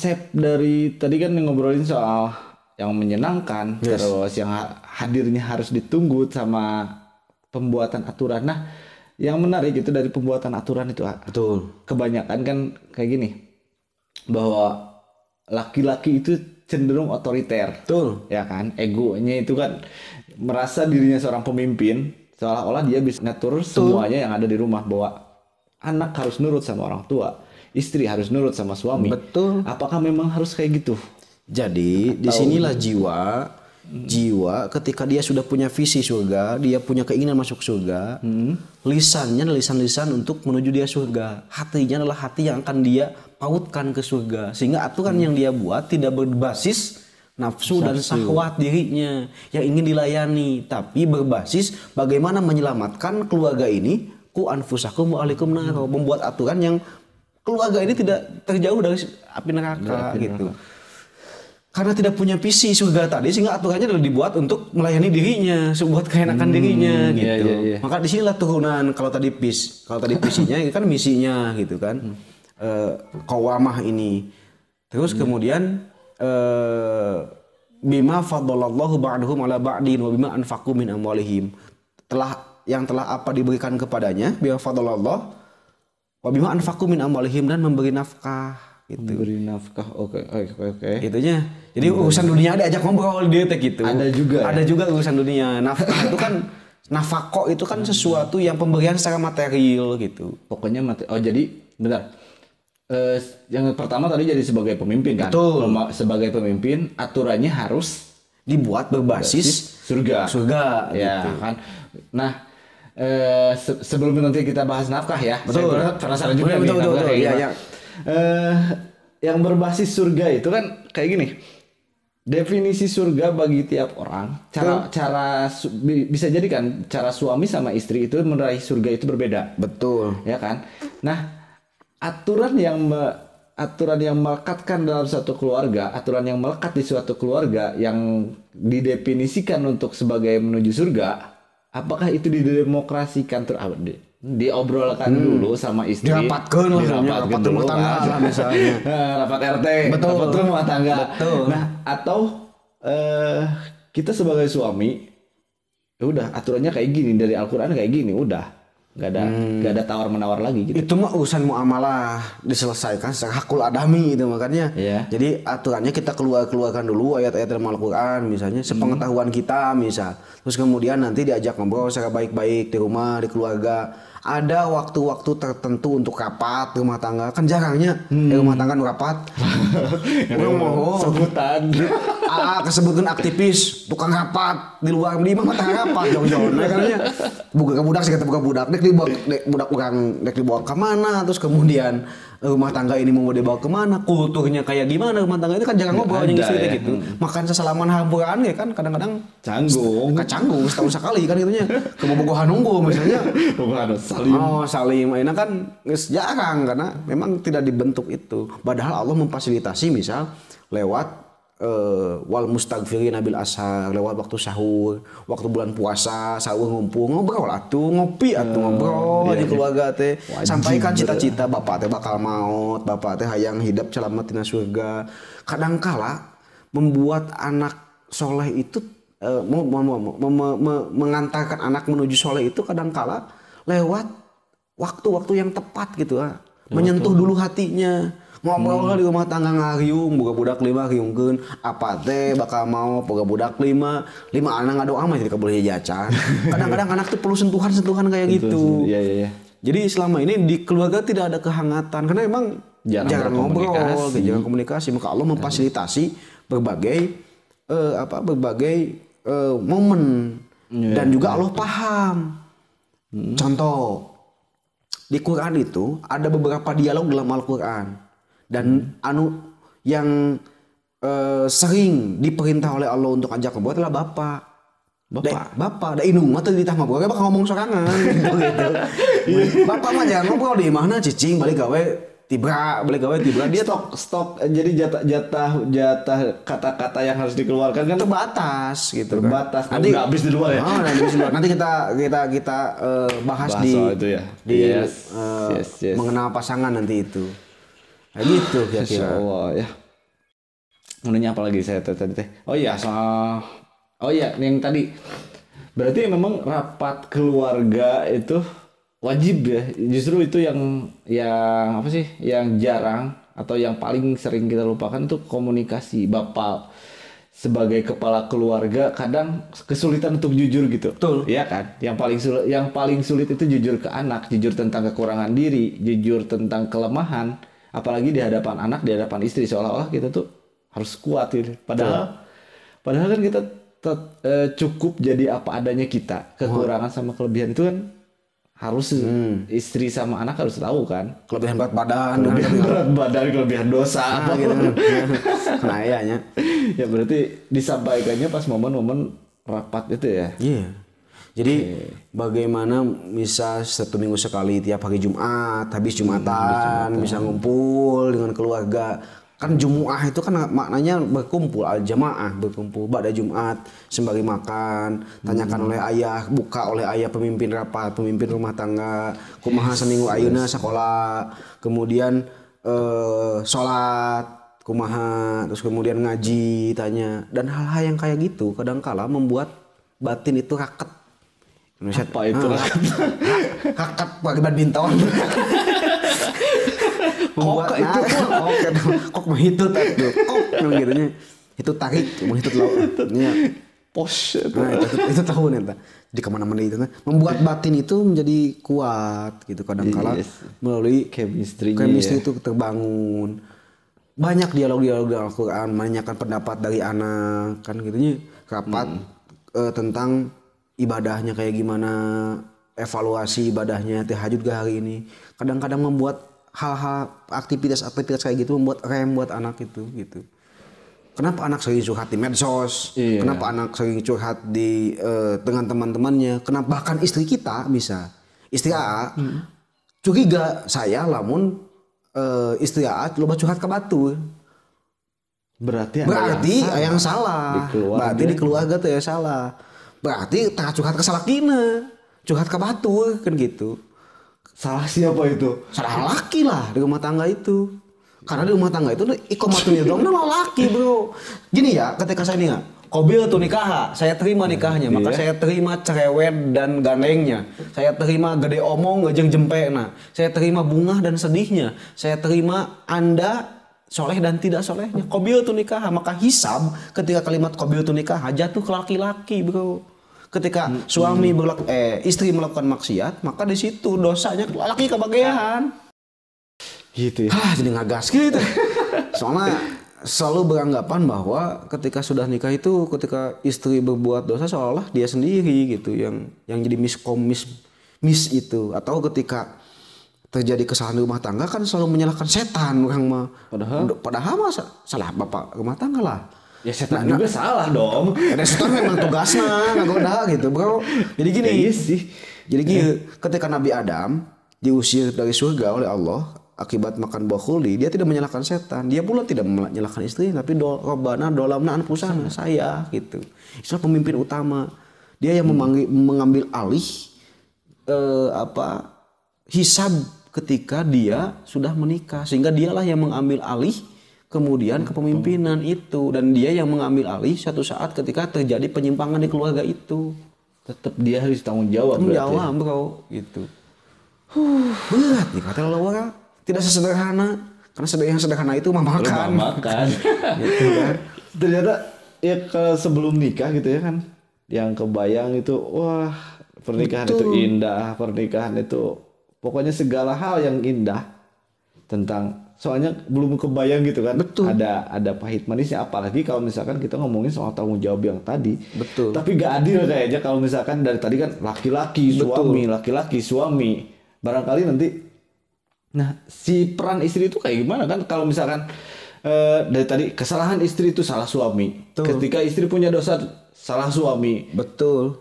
konsep dari tadi kan ngobrolin soal yang menyenangkan yes. terus yang hadirnya harus ditunggu sama pembuatan aturan. Nah, yang menarik itu dari pembuatan aturan itu. Betul. Kebanyakan kan kayak gini bahwa laki-laki itu cenderung otoriter. Betul. Ya kan? Egonya itu kan merasa dirinya seorang pemimpin, seolah-olah dia bisa ngatur semuanya yang ada di rumah bahwa anak harus nurut sama orang tua istri harus nurut sama suami. Betul. Apakah memang harus kayak gitu? Jadi Atau... disinilah jiwa jiwa ketika dia sudah punya visi surga, dia punya keinginan masuk surga, hmm. lisannya lisan-lisan untuk menuju dia surga, hatinya adalah hati yang akan dia pautkan ke surga, sehingga aturan hmm. yang dia buat tidak berbasis nafsu, dan sahwat dirinya yang ingin dilayani, tapi berbasis bagaimana menyelamatkan keluarga ini ku anfusakum wa alaikum membuat aturan yang keluarga ini tidak terjauh dari api neraka api gitu. Karena tidak punya visi surga tadi sehingga aturannya adalah dibuat untuk melayani dirinya, buat keenakan hmm, dirinya iya, gitu. Iya, iya. Maka disinilah turunan kalau tadi pis, kalau tadi visinya itu kan misinya gitu kan. Hmm. E, eh, kawamah ini. Terus hmm. kemudian e, bima fadlallahu ba'dhum ala ba'din wa bima anfaqu min amwalihim. Telah yang telah apa diberikan kepadanya bima fadlallah wabima anfaku min amwalihim dan memberi nafkah gitu. Memberi nafkah. Oke, okay, oke, okay, oke. Okay. Itunya. Jadi Memberi. Iya. urusan dunia ada ajak ngobrol dia teh gitu. Ada juga. Ya. Ada ya? juga urusan dunia. Nafkah itu kan nafako itu kan sesuatu yang pemberian secara material gitu. Pokoknya materi. Oh, jadi benar. Uh, eh, yang pertama tadi jadi sebagai pemimpin kan. Betul. Sebagai pemimpin aturannya harus dibuat berbasis, berbasis surga. Surga ya gitu. kan. Nah, uh, se sebelum nanti kita bahas nafkah ya. Betul. Saya penasaran juga betul, nih. Betul, betul, betul. Eh, yang berbasis surga itu kan kayak gini. Definisi surga bagi tiap orang, cara Betul. cara bisa jadi kan cara suami sama istri itu meraih surga itu berbeda. Betul. Ya kan? Nah, aturan yang me, aturan yang melekatkan dalam satu keluarga, aturan yang melekat di suatu keluarga yang didefinisikan untuk sebagai menuju surga apakah itu didemokrasikan ter di, diobrolkan hmm. dulu sama istri dirapatkan lah rapat rumah kan. tangga kan. lah misalnya eh, rapat RT betul rapat rumah tangga betul nah atau eh kita sebagai suami ya udah aturannya kayak gini dari Al-Qur'an kayak gini udah nggak ada hmm. nggak gak ada tawar menawar lagi gitu itu mah urusan muamalah diselesaikan secara hakul adami itu makanya yeah. jadi aturannya kita keluar keluarkan dulu ayat-ayat dalam Al-Quran misalnya sepengetahuan hmm. kita misal terus kemudian nanti diajak ngobrol secara baik-baik di rumah di keluarga ada waktu-waktu tertentu untuk rapat rumah tangga kan jarangnya hmm. ya rumah tangga rapat orang mau sebutan ah, kesebutkan aktivis tukang rapat di luar di mana tangga rapat jauh-jauh iya, nah iya. karena buka budak sih kata buka budak dek dibawa budak orang dek dibawa kemana terus kemudian Eh, rumah tangga ini mau dibawa kemana, kulturnya kayak gimana rumah tangga ini kan jangan ngobrol yang ya. gitu ya. Makan sesalaman hamburan ya kan kadang-kadang canggung. Kacanggung setahun sekali kan gitunya. Ke buku nunggu misalnya. salim. Oh, salim. Nah, ini kan jarang karena memang tidak dibentuk itu. Padahal Allah memfasilitasi misal lewat uh, wal mustagfirin abil ashar lewat waktu sahur waktu bulan puasa sahur ngumpul ngobrol atuh ngopi atuh eh, ngobrol iya, di iya. keluarga teh sampaikan cita-cita bapak teh bakal maut bapak teh hayang hidup selamat di surga kadangkala membuat anak soleh itu uh, eh, mau, mau, mau, mau, mau, mau, mengantarkan anak menuju soleh itu kadangkala lewat waktu-waktu yang tepat gitu ah. menyentuh dulu hatinya mau ngobrol hmm. di rumah tangga ngariung buka budak lima riungkeun apa teh bakal mau moga budak lima lima anak ngadu mah jadi kabulnya jajan. kadang-kadang anak tuh perlu sentuhan-sentuhan kayak gitu iya iya iya jadi selama ini di keluarga tidak ada kehangatan karena emang jarang, jarang ngobrol, jarang komunikasi. Maka Allah memfasilitasi berbagai uh, apa berbagai uh, momen yeah, iya. dan juga Allah paham. Hmm. Contoh di Quran itu ada beberapa dialog dalam Al-Qur'an dan hmm. anu yang uh, sering diperintah oleh Allah untuk ajak kebuat adalah bapak Bapak, da, bapak, ada inung mata di ditah mah bakal ngomong sorangan gitu. gitu. Iya. bapak mah jangan ngobrol di mana cicing balik gawe tiba balik gawe tiba dia stok stok jadi jatah jatah jatah kata-kata yang harus dikeluarkan kan terbatas gitu kan. terbatas kan? nanti nggak habis di luar ya oh, ah, nanti, di luar. nanti kita kita kita uh, bahas, bahas di itu ya. di yes. Uh, yes, yes. mengenal pasangan nanti itu Nah, gitu kira-kira. Allah ya. menunya apa lagi saya tadi teh? Oh iya soal oh iya yang tadi berarti memang rapat keluarga itu wajib ya justru itu yang yang apa sih yang jarang atau yang paling sering kita lupakan itu komunikasi bapak sebagai kepala keluarga kadang kesulitan untuk jujur gitu. Betul. Iya kan? Yang paling sulit yang paling sulit itu jujur ke anak, jujur tentang kekurangan diri, jujur tentang kelemahan apalagi di hadapan anak di hadapan istri seolah-olah kita tuh harus kuat gitu padahal padahal kan kita tet, e, cukup jadi apa adanya kita kekurangan sama kelebihan itu kan harus hmm. istri sama anak harus tahu kan kelebihan berat badan kelebihan nah, berat badan kelebihan dosa apa ah, gitu nah, iya, ya berarti disampaikannya pas momen-momen rapat itu ya iya yeah. Jadi okay. bagaimana bisa satu minggu sekali tiap hari Jumat, habis Jumatan, hmm, habis bisa ngumpul dengan keluarga. Kan Jumuah itu kan maknanya berkumpul, al-jamaah berkumpul pada Jumat sembari makan, tanyakan hmm. oleh ayah, buka oleh ayah pemimpin rapat, pemimpin rumah tangga, kumaha seminggu ayuna sekolah, kemudian eh, sholat, kumaha terus kemudian ngaji tanya dan hal-hal yang kayak gitu kadangkala membuat batin itu raket Indonesia apa itu uh, kakak pakai badminton kok itu kok kok menghitut itu kok gitu itu tarik menghitung lo ya pos itu. Nah, itu, tahu nih ta Jadi kemana-mana itu kan membuat iya. batin itu menjadi kuat gitu kadangkala melalui chemistry chemistry itu terbangun banyak dialog-dialog dalam Al-Quran, ah, menanyakan pendapat dari anak kan gitunya rapat hmm. eh, tentang ibadahnya kayak gimana evaluasi ibadahnya tahajud gak hari ini kadang-kadang membuat hal-hal aktivitas-aktivitas kayak gitu membuat rem buat anak itu gitu kenapa anak sering curhat di medsos iya. kenapa anak sering curhat di uh, dengan teman-temannya kenapa bahkan istri kita bisa istri A hmm. curiga saya lamun uh, istri A coba curhat ke batu berarti berarti yang salah, yang salah. Di berarti di keluarga tuh ya salah berarti tengah curhat ke salah kina curhat ke batu kan gitu salah siapa itu salah laki lah di rumah tangga itu karena di rumah tangga itu ikomatunya dong, nah laki bro gini ya ketika saya nih ya, Kobil tuh nikah, saya terima hmm, nikahnya, maka iya. saya terima cerewet dan gandengnya, saya terima gede omong gajeng jempe, nah, saya terima bunga dan sedihnya, saya terima anda soleh dan tidak solehnya. Kobil tuh nikah, maka hisab ketika kalimat kobil tuh nikah jatuh ke laki-laki bro. Ketika hmm. suami berlak eh istri melakukan maksiat, maka di situ dosanya laki kebagian. Gitu ya. Hah, jadi ngagas gitu. Soalnya selalu beranggapan bahwa ketika sudah nikah itu ketika istri berbuat dosa seolah dia sendiri gitu yang yang jadi miskom mis mis itu atau ketika terjadi kesalahan di rumah tangga kan selalu menyalahkan setan orang mah padahal padahal masa salah bapak rumah tangga lah Ya setan nah, juga nah, salah dong. Ya setan memang tugasnya ngagoda gitu, Bro. Jadi gini. Ya, iya sih. Jadi gini, eh. ketika Nabi Adam diusir dari surga oleh Allah akibat makan buah khuldi, dia tidak menyalahkan setan. Dia pula tidak menyalahkan istri, tapi do, robana dolamna pusana saya gitu. Itu pemimpin utama. Dia yang hmm. mengambil alih eh, apa hisab ketika dia sudah menikah sehingga dialah yang mengambil alih kemudian kepemimpinan itu dan dia yang mengambil alih satu saat ketika terjadi penyimpangan di keluarga itu tetap dia harus tanggung jawab tanggung ya? jawab ya? bro gitu berat nih kata orang tidak sesederhana karena sederhana yang sederhana itu mah makan mah makan gitu kan ternyata ya kalau sebelum nikah gitu ya kan yang kebayang itu wah pernikahan Betul. itu indah pernikahan itu pokoknya segala hal yang indah tentang soalnya belum kebayang gitu kan betul ada ada pahit manisnya apalagi kalau misalkan kita ngomongin soal tanggung jawab yang tadi betul tapi gak adil kayaknya kalau misalkan dari tadi kan laki-laki suami laki-laki suami barangkali nanti nah si peran istri itu kayak gimana kan kalau misalkan eh, dari tadi kesalahan istri itu salah suami betul. ketika istri punya dosa salah suami betul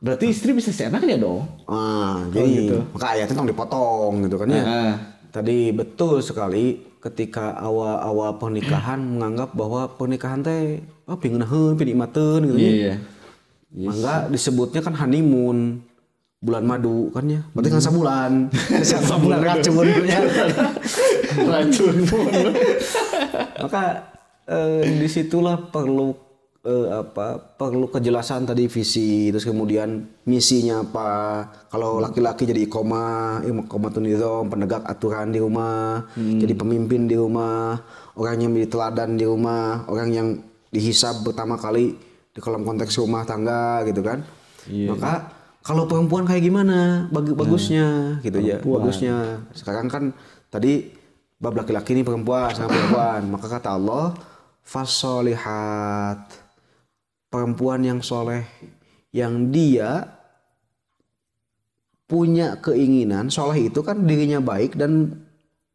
berarti istri bisa seenaknya dong ah jadi iya. gitu. makanya itu kan dipotong gitu kan ya uh ah, -huh ah. Tadi betul sekali ketika awal-awal pernikahan menganggap bahwa pernikahan teh oh pingin pinimaten gitu. Ya. Iya. Yeah. Yes. Mangga disebutnya kan honeymoon bulan madu kan ya. Berarti kan hmm. sebulan. sebulan kan racun ya. racun. Maka eh, disitulah perlu eh, apa perlu kejelasan tadi visi terus kemudian misinya apa kalau laki-laki jadi ikoma koma nizam penegak aturan di rumah hmm. jadi pemimpin di rumah orang yang menjadi teladan di rumah orang yang dihisab pertama kali di kolam konteks rumah tangga gitu kan yeah. maka kalau perempuan kayak gimana bag nah. bagusnya nah, gitu ya bagusnya sekarang kan tadi bab laki-laki ini perempuan sama perempuan maka kata Allah fasolihat perempuan yang soleh yang dia punya keinginan soleh itu kan dirinya baik dan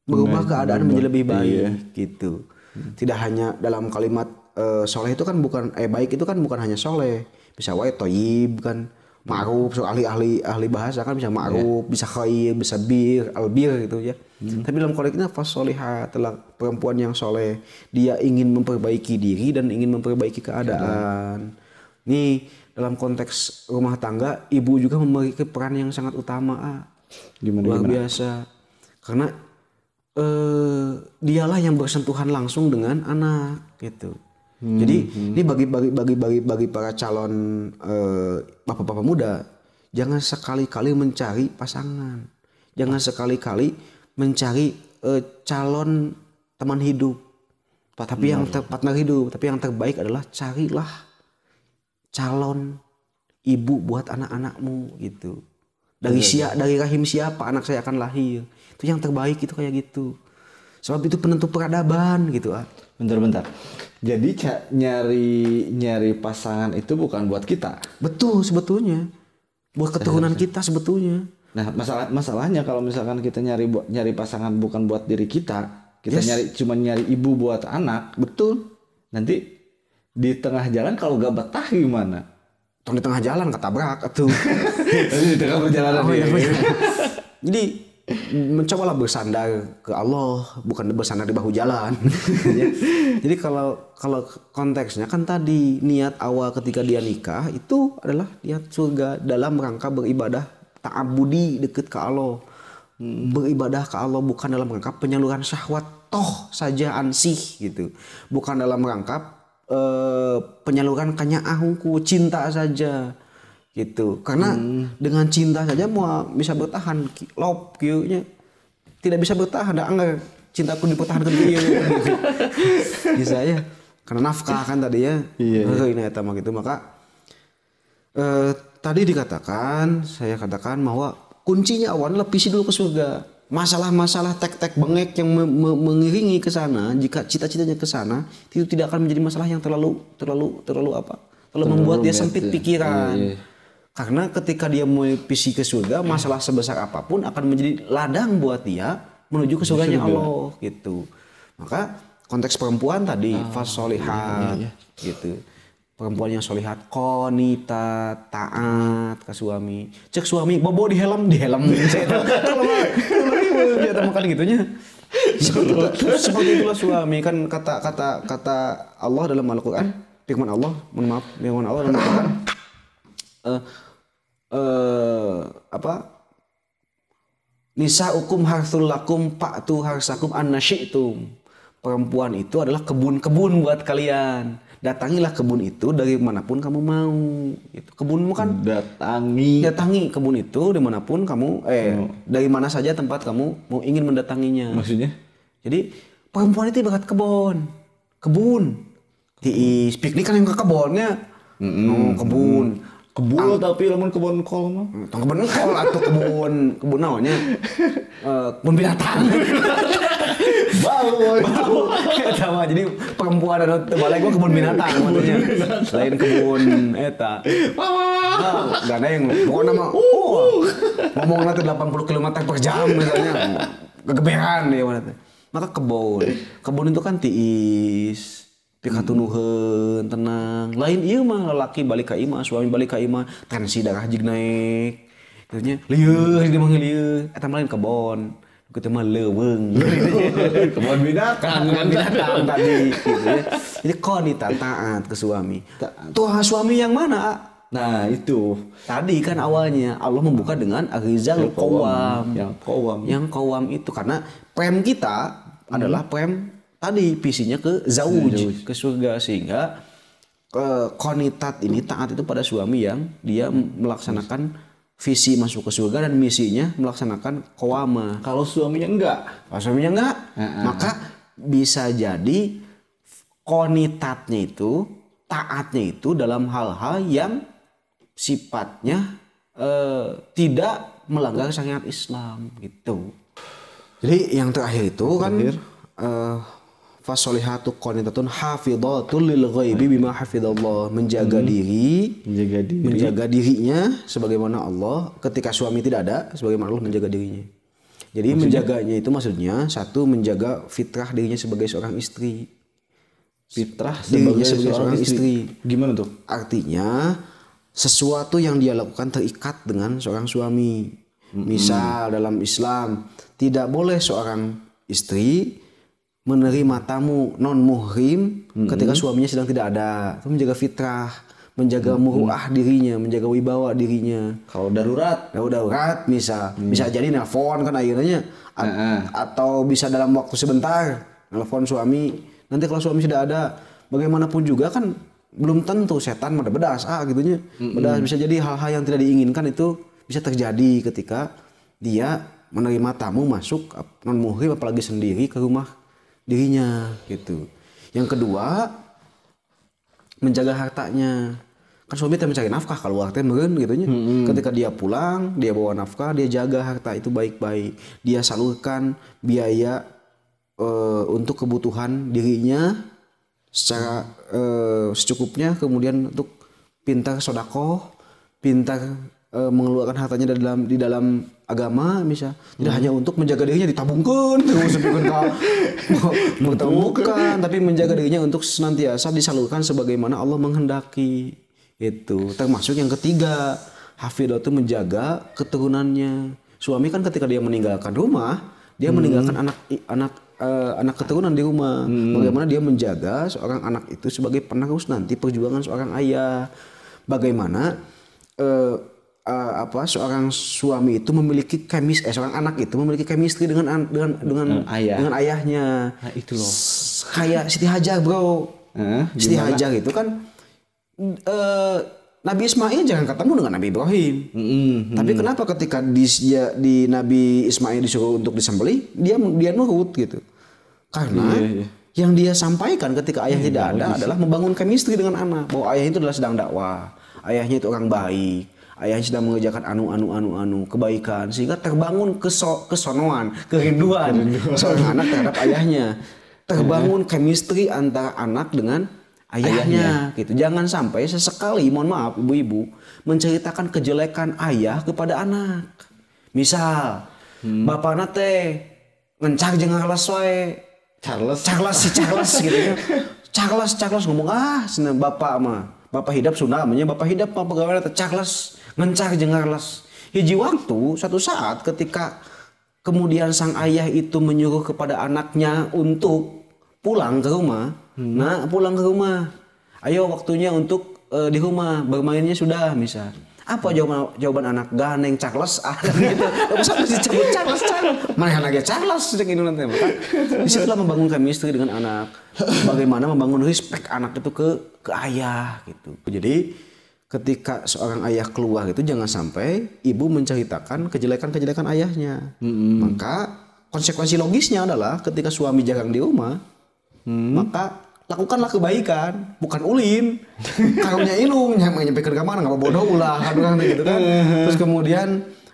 berubah nah, keadaan menjadi lebih iya. baik iya. gitu tidak hanya dalam kalimat uh, soleh itu kan bukan eh baik itu kan bukan hanya soleh bisa wae toyib kan ma'ruf so ahli ahli ahli bahasa kan bisa ma'ruf yeah. bisa khair bisa bir albir gitu ya hmm. tapi dalam ini fasolihah telah perempuan yang soleh dia ingin memperbaiki diri dan ingin memperbaiki keadaan yeah. nih dalam konteks rumah tangga ibu juga memiliki peran yang sangat utama ah. gimana, luar gimana? biasa karena eh, dialah yang bersentuhan langsung dengan anak gitu Hmm, Jadi hmm. ini bagi bagi bagi bagi bagi para calon bapak eh, bapak-bapak muda jangan sekali-kali mencari pasangan, jangan sekali-kali mencari uh, calon teman hidup, tapi hmm. yang ter- partner hidup, tapi yang terbaik adalah carilah calon ibu buat anak-anakmu gitu. Dari siapa dari rahim siapa anak saya akan lahir. Itu yang terbaik itu kayak gitu. Sebab itu penentu peradaban gitu ah bentar-bentar. Jadi nyari nyari pasangan itu bukan buat kita. Betul sebetulnya. Buat keturunan kita sebetulnya. Nah, masalah masalahnya kalau misalkan kita nyari nyari pasangan bukan buat diri kita, kita yes. nyari cuma nyari ibu buat anak. Betul. Nanti di tengah jalan kalau gak betah gimana? Tuh di tengah jalan ketabrak tuh. di tengah perjalanan. Oh, iya. Jadi mencobalah bersandar ke Allah bukan bersandar di bahu jalan ya. jadi kalau kalau konteksnya kan tadi niat awal ketika dia nikah itu adalah niat surga dalam rangka beribadah ta'abudi dekat ke Allah beribadah ke Allah bukan dalam rangka penyaluran syahwat toh saja ansih gitu bukan dalam rangka eh, penyaluran kanya ahungku cinta saja gitu karena hmm. dengan cinta saja mau bisa bertahan lop kieu tidak bisa bertahan da anggar cintaku dipertahankan di ieu bisa ya karena nafkah kan tadi ya iya, ini gitu maka eh, tadi dikatakan saya katakan bahwa kuncinya awan lebih dulu ke surga masalah-masalah tek-tek bengek yang me me mengiringi ke sana jika cita-citanya ke sana itu tidak akan menjadi masalah yang terlalu terlalu terlalu apa terlalu, terlalu membuat dia sempit ya. pikiran iya, iya. Karena ketika dia mau visi ke surga, hmm. masalah sebesar apapun akan menjadi ladang buat dia menuju ke surganya Allah gitu. Maka konteks perempuan tadi ah, fasolihat iya, iya, iya. gitu. Perempuan yang solihat, konita, taat ke suami. Cek suami, bobo di helm, di helm. saya tolong, dia temukan gitunya. Seperti itulah suami kan kata kata kata Allah dalam Al-Qur'an, firman Allah, mohon maaf, firman Allah dalam Al-Qur'an. Eh, eh, apa Nisa ukum harthul lakum pak tu harsakum nasyitum Perempuan itu adalah kebun-kebun buat kalian. Datangilah kebun itu dari manapun kamu mau. Itu kebunmu kan datangi. Datangi kebun itu dimanapun kamu eh oh. dari mana saja tempat kamu mau ingin mendatanginya. Maksudnya? Jadi perempuan itu berkat kebun. Kebun. di piknik kan yang ke kebunnya. Mm -hmm. oh, kebun. Mm -hmm kebun tapi lamun kebun kol mah hmm, tong kebun kol atau kebun kebun naonnya uh, kebun binatang bau bau sama jadi perempuan atau terbalik gua kebun binatang maksudnya selain kebun eta mama nah, gak ada yang pokoknya nama uh, oh, ngomong nanti puluh km per jam misalnya kegeberan ya mana maka kebun kebun itu kan tiis pikatunuhun tenang lain iya mah lelaki balik ke Ima, suami balik ke Ima, tensi darah jig naik katanya liur dia manggil liur atau eh, lain kebon kita mah leweng kebon binatang kebon binatang tadi gitu ya jadi konita taat ke suami tuh suami yang mana Nah itu tadi kan awalnya Allah membuka dengan arizal kowam yang kowam yang kowam itu karena pem kita adalah pem tadi visinya ke zauj, ke surga sehingga ke eh, konitat ini taat itu pada suami yang dia hmm. melaksanakan visi masuk ke surga dan misinya melaksanakan kowama. Kalau suaminya enggak, kalau suaminya enggak, uh-uh. maka bisa jadi konitatnya itu taatnya itu dalam hal-hal yang sifatnya uh, tidak melanggar syariat Islam gitu. Jadi yang terakhir itu kan, terakhir. kan uh, fasolihatu qanitatun hafidhatul lil ghaibi bima hafidallah menjaga hmm. diri menjaga diri menjaga dirinya sebagaimana Allah ketika suami tidak ada sebagaimana Allah menjaga dirinya jadi maksudnya? menjaganya itu maksudnya satu menjaga fitrah dirinya sebagai seorang istri fitrah dirinya sebagai, sebagai seorang istri. istri gimana tuh artinya sesuatu yang dia lakukan terikat dengan seorang suami hmm. misal hmm. dalam Islam tidak boleh seorang istri menerima tamu non muhrim hmm. ketika suaminya sedang tidak ada itu menjaga fitrah menjaga hmm. muruah dirinya menjaga wibawa dirinya kalau darurat kalau darurat bisa hmm. bisa jadi nelfon kan akhirnya A uh atau bisa dalam waktu sebentar nelfon suami nanti kalau suami sudah ada bagaimanapun juga kan belum tentu setan pada bedas ah gitunya hmm. bedas bisa jadi hal-hal yang tidak diinginkan itu bisa terjadi ketika dia menerima tamu masuk non muhrim apalagi sendiri ke rumah dirinya gitu. Yang kedua menjaga hartanya. Kan suami teh mencari nafkah kalau hartanya meren gitu nya. Hmm. Ketika dia pulang, dia bawa nafkah, dia jaga harta itu baik-baik. Dia salurkan biaya e, untuk kebutuhan dirinya secara e, secukupnya kemudian untuk pintar sodako, pintar uh, mengeluarkan hartanya di dalam di dalam agama misal tidak hmm. hanya untuk menjaga dirinya ditabungkan kan, ditabungkan tapi menjaga dirinya untuk senantiasa disalurkan sebagaimana Allah menghendaki itu termasuk yang ketiga Hafidah itu menjaga keturunannya suami kan ketika dia meninggalkan rumah dia hmm. meninggalkan anak anak uh, anak keturunan di rumah. Hmm. Bagaimana dia menjaga seorang anak itu sebagai penerus nanti perjuangan seorang ayah. Bagaimana uh, uh, apa seorang suami itu memiliki kemis eh seorang anak itu memiliki chemistry dengan dengan dengan ayah. dengan ayahnya. Nah, itu loh. kayak Siti Hajar, Bro. Eh, Siti Hajar itu kan uh, Nabi Ismail jangan ketemu dengan Nabi Ibrahim. Mm -hmm. Tapi kenapa ketika di, ya, di Nabi Ismail disuruh untuk disembeli dia dia nurut gitu. Karena yeah, yeah. yang dia sampaikan ketika ayah yeah, tidak ada adalah membangun chemistry dengan anak. Bahwa ayah itu adalah sedang dakwah, ayahnya itu orang baik ayah sudah mengerjakan anu anu anu anu kebaikan sehingga terbangun keso kesonoan kerinduan seorang anak terhadap ayahnya terbangun chemistry antara anak dengan ayahnya, ayahnya gitu jangan sampai sesekali mohon maaf ibu-ibu menceritakan kejelekan ayah kepada anak misal hmm. bapak nate ngencar jangan leswe Charles Charles si Charles gitu ya Charles Charles ngomong ah bapak mah bapak hidup sunamanya bapak hidap apa pegawai Charles ngencar les. hiji waktu satu saat ketika kemudian sang ayah itu menyuruh kepada anaknya untuk pulang ke rumah hmm. nah pulang ke rumah ayo waktunya untuk uh, di rumah bermainnya sudah misal apa hmm. jawaban jawaban anak ganeng Charles ah gitu Masa masih cabut Charles Charles mana anaknya Charles sejak ini nanti disitulah membangun chemistry dengan anak bagaimana membangun respect anak itu ke ke ayah gitu jadi ketika seorang ayah keluar itu jangan sampai ibu menceritakan kejelekan-kejelekan ayahnya. Hmm. Maka konsekuensi logisnya adalah ketika suami jarang di rumah, hmm. maka lakukanlah kebaikan, bukan ulin. Karunya ilung nyampe nyampe ke mana enggak bodoh ulah kan, gitu kan. Terus kemudian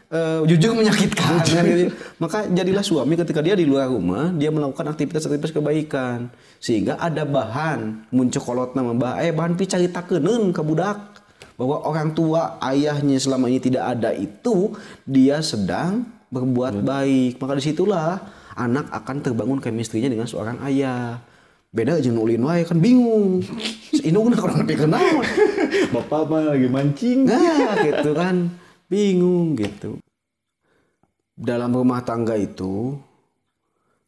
uh, jujur menyakitkan kan, gitu. Maka jadilah suami ketika dia di luar rumah, dia melakukan aktivitas-aktivitas kebaikan sehingga ada bahan muncul kolot nama bah eh bahan picaritakeun ke budak bahwa orang tua ayahnya selama ini tidak ada itu dia sedang berbuat hmm. baik maka disitulah anak akan terbangun kemistrinya dengan seorang ayah beda aja nulin wae kan bingung ini udah kan orang lebih kenal bapak apa lagi mancing nah gitu kan bingung gitu dalam rumah tangga itu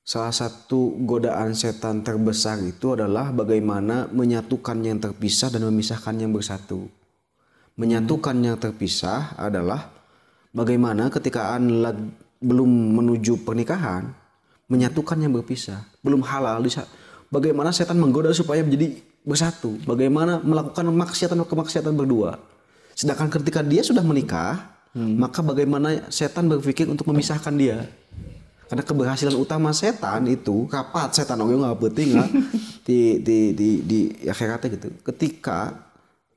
salah satu godaan setan terbesar itu adalah bagaimana menyatukan yang terpisah dan memisahkan yang bersatu menyatukan yang terpisah adalah bagaimana ketika anda belum menuju pernikahan menyatukan yang berpisah belum halal bisa bagaimana setan menggoda supaya menjadi bersatu bagaimana melakukan maksiatan kemaksiatan berdua sedangkan ketika dia sudah menikah hmm. maka bagaimana setan berpikir untuk memisahkan dia karena keberhasilan utama setan itu kapat setan oge oh, nggak penting di di di di akhiratnya gitu ketika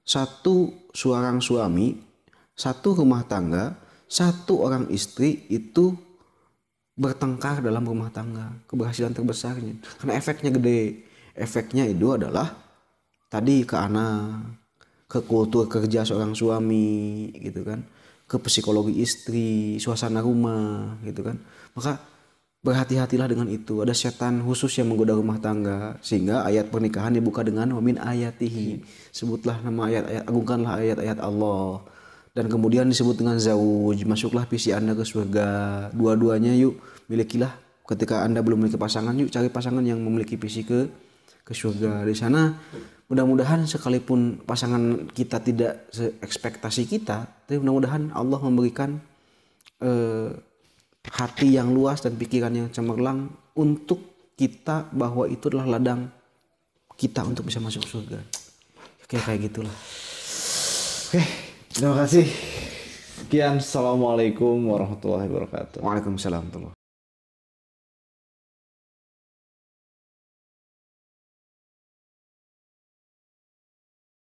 satu seorang suami, satu rumah tangga, satu orang istri itu bertengkar dalam rumah tangga keberhasilan terbesarnya karena efeknya gede efeknya itu adalah tadi ke anak ke kultur kerja seorang suami gitu kan ke psikologi istri suasana rumah gitu kan maka berhati-hatilah dengan itu. Ada setan khusus yang menggoda rumah tangga sehingga ayat pernikahan dibuka dengan wamin ayatihi. Sebutlah nama ayat-ayat, agungkanlah ayat-ayat Allah. Dan kemudian disebut dengan zauj masuklah visi Anda ke surga. Dua-duanya yuk milikilah ketika Anda belum memiliki pasangan, yuk cari pasangan yang memiliki visi ke ke surga. Di sana mudah-mudahan sekalipun pasangan kita tidak ekspektasi kita, tapi mudah-mudahan Allah memberikan eh, hati yang luas dan pikiran yang cemerlang untuk kita bahwa itu adalah ladang kita untuk bisa masuk surga. Oke, kayak gitulah. Oke, terima kasih. Sekian. Assalamualaikum warahmatullahi wabarakatuh. Waalaikumsalam.